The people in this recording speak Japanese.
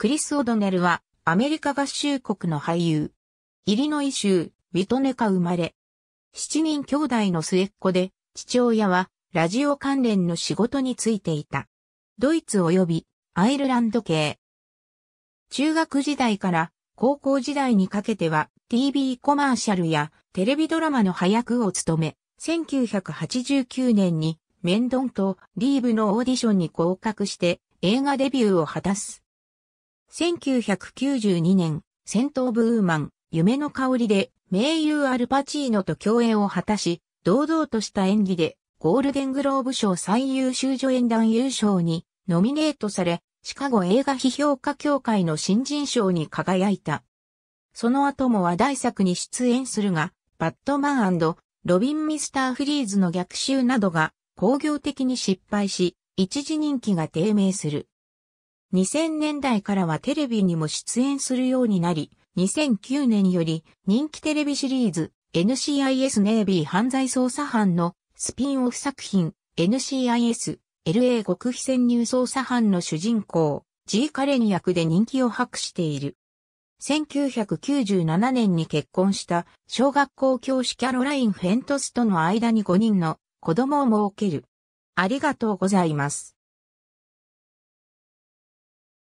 クリス・オドネルは、アメリカ合衆国の俳優。イリノイ州、ウィトネカ生まれ。七人兄弟の末っ子で、父親は、ラジオ関連の仕事に就いていた。ドイツ及び、アイルランド系。中学時代から、高校時代にかけては、TV コマーシャルや、テレビドラマの配役を務め、1989年に、メンドンとリーブのオーディションに合格して、映画デビューを果たす。1992年、戦闘ブーマン、夢の香りで、名優アルパチーノと共演を果たし、堂々とした演技で、ゴールデングローブ賞最優秀助演団優勝に、ノミネートされ、シカゴ映画批評家協会の新人賞に輝いた。その後も話題作に出演するが、バットマンロビン・ミスター・フリーズの逆襲などが工業的に失敗し、一時人気が低迷する。2000年代からはテレビにも出演するようになり、2009年より人気テレビシリーズ NCIS ネイビー犯罪捜査班のスピンオフ作品 NCIS LA 極秘潜入捜査班の主人公 G カレン役で人気を博している。1997年に結婚した小学校教師キャロライン・フェントスとの間に5人の子供を設ける。ありがとうございます。